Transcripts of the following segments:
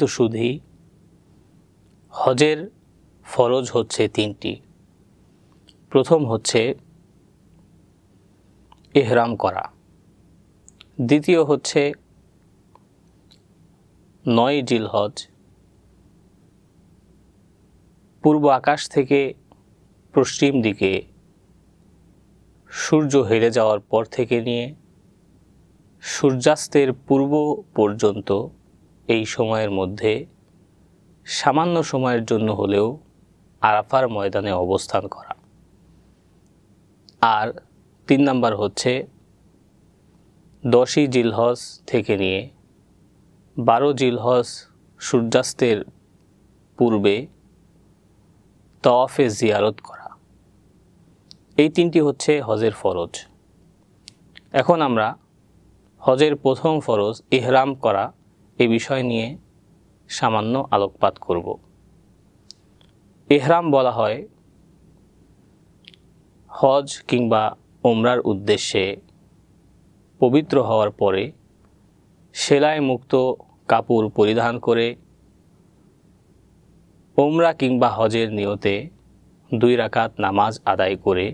তো সুধি হজের ফরজ হচ্ছে তিনটি প্রথম হচ্ছে এহরাম করা দ্বিতীয় হচ্ছে নয় জিল হজ পূর্ব আকাশ থেকে পশ্চিম দিকে সূর্য হেরে যাওয়ার পর থেকে নিয়ে সূর্যাস্তের পূর্ব পর্যন্ত এই সময়ের মধ্যে সামান্য সময়ের জন্য হলেও আরাফার ময়দানে অবস্থান করা আর তিন নাম্বার হচ্ছে দশই জিলহস থেকে নিয়ে বারো জিলহস সূর্যাস্তের পূর্বে তওয়াফে জিয়ারত করা এই তিনটি হচ্ছে হজের ফরজ এখন আমরা হজের প্রথম ফরজ ইহরাম করা এ বিষয় নিয়ে সামান্য আলোকপাত করব এহরাম বলা হয় হজ কিংবা ওমরার উদ্দেশ্যে পবিত্র হওয়ার পরে সেলাই মুক্ত কাপড় পরিধান করে ওমরা কিংবা হজের নিয়তে দুই রাকাত নামাজ আদায় করে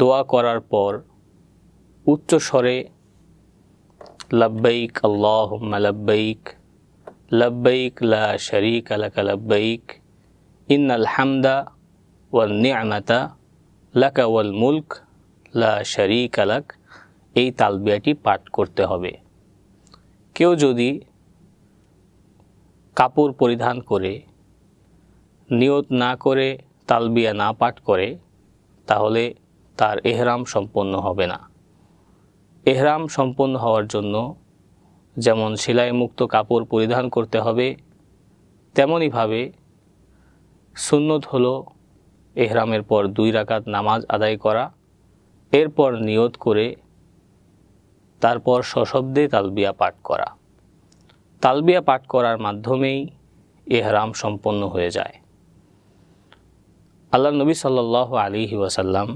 দোয়া করার পর উচ্চস্বরে লব্বৈক আল্লাহম্মা লব্বৈক লব্বৈক লা শরীক লাক লব্বৈক ইন আলহামদা ওয়াল নিয়ামাতা লাকা ওয়াল মুলক লা শরীক আলাক এই তালবিয়াটি পাঠ করতে হবে কেউ যদি কাপড় পরিধান করে নিয়ত না করে তালবিয়া না পাঠ করে তাহলে তার এহরাম সম্পন্ন হবে না এহরাম সম্পন্ন হওয়ার জন্য যেমন মুক্ত কাপড় পরিধান করতে হবে তেমনইভাবে সুন্নত হলো এহরামের পর দুই রাকাত নামাজ আদায় করা এরপর নিয়ত করে তারপর সশব্দে তালবিয়া পাঠ করা তালবিয়া পাঠ করার মাধ্যমেই এহরাম সম্পন্ন হয়ে যায় আল্লাহ নবী সাল্লাহ আলী ওয়াসাল্লাম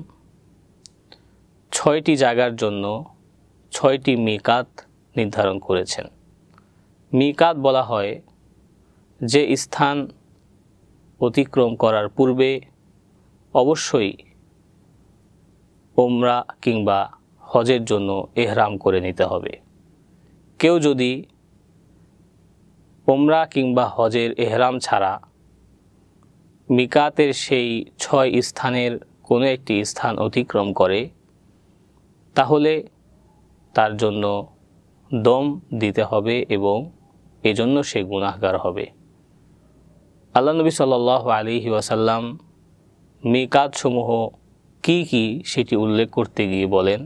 ছয়টি জায়গার জন্য ছয়টি মিকাত নির্ধারণ করেছেন মিকাত বলা হয় যে স্থান অতিক্রম করার পূর্বে অবশ্যই ওমরা কিংবা হজের জন্য এহরাম করে নিতে হবে কেউ যদি ওমরা কিংবা হজের এহরাম ছাড়া মিকাতের সেই ছয় স্থানের কোনো একটি স্থান অতিক্রম করে তাহলে তার জন্য দম দিতে হবে এবং এজন্য সে গুনাহগার হবে আল্লাহ নবী সাল আলী ওয়াসাল্লাম কাজসমূহ কি কি সেটি উল্লেখ করতে গিয়ে বলেন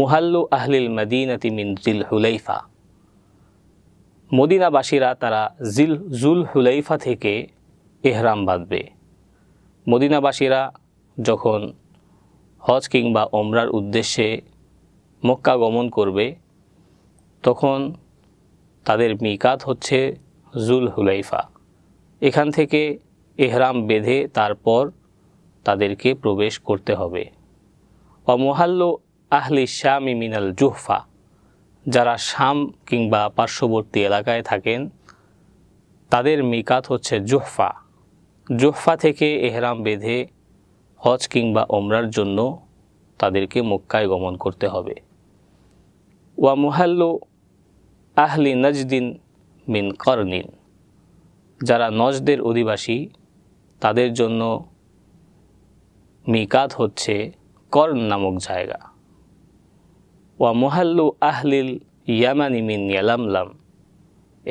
মুহাল্লু আহলিল মদিনাতি মিন জিল হুলাইফা মদিনাবাসীরা তারা জিল জুল হুলাইফা থেকে এহরাম বাঁধবে মদিনাবাসীরা যখন হজ কিংবা ওমরার উদ্দেশ্যে মক্কা গমন করবে তখন তাদের মিকাত হচ্ছে জুল হুলাইফা এখান থেকে এহরাম বেঁধে তারপর তাদেরকে প্রবেশ করতে হবে অমহাল্ল আহলি শ্যাম মিনাল জুহফা যারা শাম কিংবা পার্শ্ববর্তী এলাকায় থাকেন তাদের মিকাত হচ্ছে জুহফা জুহফা থেকে এহরাম বেঁধে হজ কিংবা ওমরার জন্য তাদেরকে মক্কায় গমন করতে হবে ওয়া মুহাল্লু আহলি নজদিন মিন করনিন যারা নজদের অধিবাসী তাদের জন্য মিকাত হচ্ছে কর্ণ নামক জায়গা ওয়া মুহাল্লু আহলিল ইয়ামানি মিন ইয়ালামলাম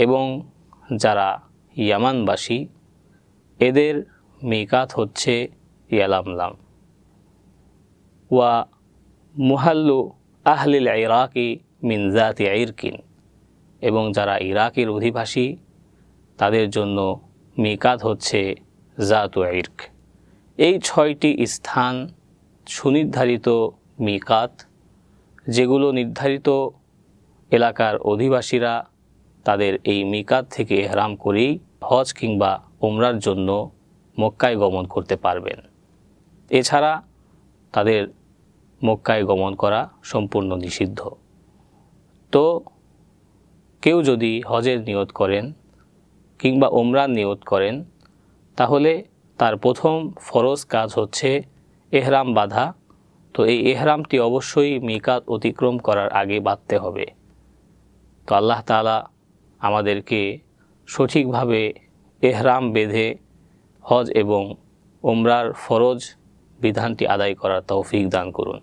এবং যারা ইয়ামানবাসী এদের মিকাত হচ্ছে ইয়ালামলাম ওয়া মুহাল্লু আহলিল ইরাকি মিনজাতি ইরকিন এবং যারা ইরাকের অধিবাসী তাদের জন্য মিকাত হচ্ছে জাতু ইর্ক এই ছয়টি স্থান সুনির্ধারিত মিকাত যেগুলো নির্ধারিত এলাকার অধিবাসীরা তাদের এই মিকাত থেকে এহরাম করেই হজ কিংবা উমরার জন্য মক্কায় গমন করতে পারবেন এছাড়া তাদের মক্কায় গমন করা সম্পূর্ণ নিষিদ্ধ তো কেউ যদি হজের নিয়ত করেন কিংবা ওমরার নিয়ত করেন তাহলে তার প্রথম ফরজ কাজ হচ্ছে এহরাম বাধা তো এই এহরামটি অবশ্যই মিকাত অতিক্রম করার আগে বাঁধতে হবে তো আল্লাহ তালা আমাদেরকে সঠিকভাবে এহরাম বেঁধে হজ এবং ওমরার ফরজ বিধানটি আদায় করার তৌফিক দান করুন